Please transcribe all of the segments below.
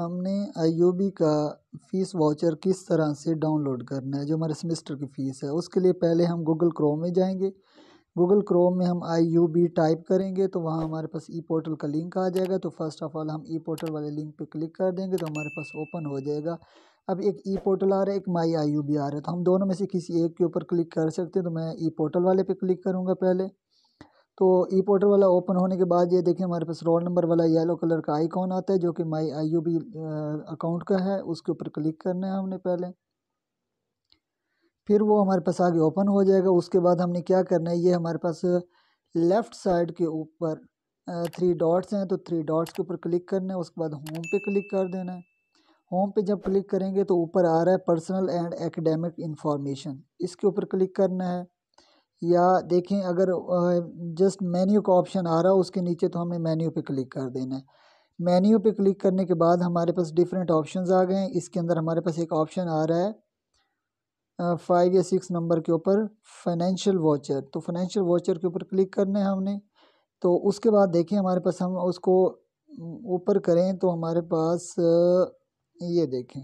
हमने आईओबी का fees voucher किस तरह से डाउनलोड करना है जो हमारे सेमेस्टर की फ़ीस है उसके लिए पहले हम गूगल क्रोम में जाएंगे गूगल क्रोम में हम आईयूबी टाइप करेंगे तो वहाँ हमारे पास ई पोर्टल का लिंक आ जाएगा तो फर्स्ट ऑफ़ ऑल हम ई पोर्टल वाले लिंक पे क्लिक कर देंगे तो हमारे पास ओपन हो जाएगा अब एक ई पोर्टल आ रहा है एक माई आईयूबी आ रहा है तो हम दोनों में से किसी एक के ऊपर क्लिक कर सकते हैं तो मैं ई पोर्टल वाले पे क्लिक करूँगा पहले तो ई पोर्टल वाला ओपन होने के बाद ये देखिए हमारे पास रोल नंबर वाला येलो कलर का आइकॉन आता है जो कि माई आई अकाउंट का है उसके ऊपर क्लिक करना है हमने पहले फिर वो हमारे पास आगे ओपन हो जाएगा उसके बाद हमने क्या करना है ये हमारे पास लेफ़्ट साइड के ऊपर थ्री डॉट्स हैं तो थ्री डॉट्स के ऊपर क्लिक करना है उसके बाद होम पे क्लिक कर देना है होम पे जब क्लिक करेंगे तो ऊपर आ रहा है पर्सनल एंड एकेडमिक इन्फॉर्मेशन इसके ऊपर क्लिक करना है या देखें अगर जस्ट मेन्यू का ऑप्शन आ रहा हो उसके नीचे तो हमें मेन्यू पे क्लिक कर देना है मेन्यू पे क्लिक करने के बाद हमारे पास डिफरेंट ऑप्शंस आ गए हैं इसके अंदर हमारे पास एक ऑप्शन आ रहा है फाइव या सिक्स नंबर के ऊपर फाइनेंशियल वाचर तो फाइनेंशियल वाचर के ऊपर क्लिक करना है हमने तो उसके बाद देखें हमारे पास हम उसको ऊपर करें तो हमारे पास ये देखें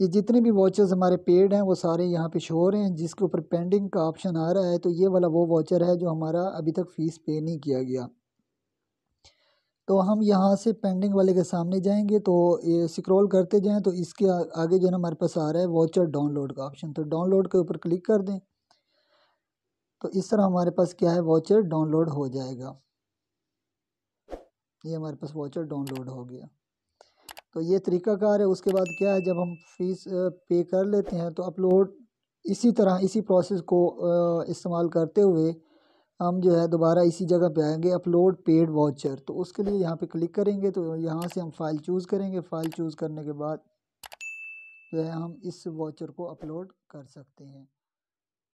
ये जितने भी वॉचेस हमारे पेड हैं वो सारे यहाँ पे शो हो रहे हैं जिसके ऊपर पेंडिंग का ऑप्शन आ रहा है तो ये वाला वो वॉचर है जो हमारा अभी तक फ़ीस पे नहीं किया गया तो हम यहाँ से पेंडिंग वाले के सामने जाएंगे तो ये स्क्रॉल करते जाएँ तो इसके आगे जो है हमारे पास आ रहा है वाचर डाउनलोड का ऑप्शन तो डाउनलोड के ऊपर क्लिक कर दें तो इस तरह हमारे पास क्या है वाचर डाउनलोड हो जाएगा ये हमारे पास वाचर डाउनलोड हो गया तो ये तरीकाकार है उसके बाद क्या है जब हम फीस पे कर लेते हैं तो अपलोड इसी तरह इसी प्रोसेस को इस्तेमाल करते हुए हम जो है दोबारा इसी जगह पे आएंगे अपलोड पेड वाउचर तो उसके लिए यहाँ पे क्लिक करेंगे तो यहाँ से हम फाइल चूज़ करेंगे फाइल चूज़ करने के बाद जो है हम इस वाउचर को अपलोड कर सकते हैं